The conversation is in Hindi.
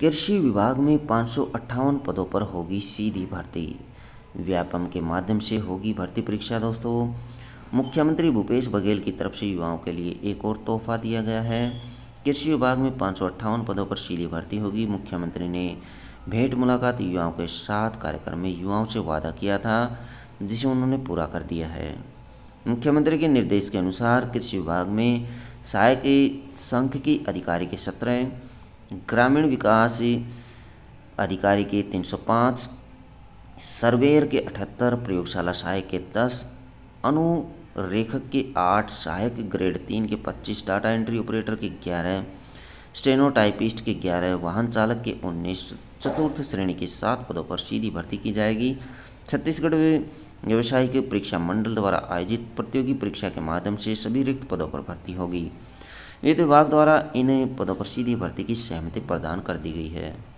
कृषि विभाग में पाँच पदों पर होगी सीधी भर्ती व्यापम के माध्यम से होगी भर्ती परीक्षा दोस्तों मुख्यमंत्री भूपेश बघेल की तरफ से युवाओं के लिए एक और तोहफा दिया गया है कृषि विभाग में पाँच पदों पर सीधी भर्ती होगी मुख्यमंत्री ने भेंट मुलाकात युवाओं के साथ कार्यक्रम में युवाओं से वादा किया था जिसे उन्होंने पूरा कर दिया है मुख्यमंत्री के निर्देश के अनुसार कृषि विभाग में सहायक संघ की अधिकारी के सत्रह ग्रामीण विकास अधिकारी के 305 सर्वेयर के 78 प्रयोगशाला सहायक के 10 अनुरेखक के 8 सहायक ग्रेड 3 के 25 डाटा एंट्री ऑपरेटर के 11 स्टेनोटाइपिस्ट के 11 वाहन चालक के 19 चतुर्थ श्रेणी के सात पदों पर सीधी भर्ती की जाएगी छत्तीसगढ़ व्यवसायिक परीक्षा मंडल द्वारा आयोजित प्रतियोगी परीक्षा के माध्यम से सभी रिक्त पदों पर भर्ती होगी वित्त विभाग द्वारा इन पदों पर सीधी भर्ती की सहमति प्रदान कर दी गई है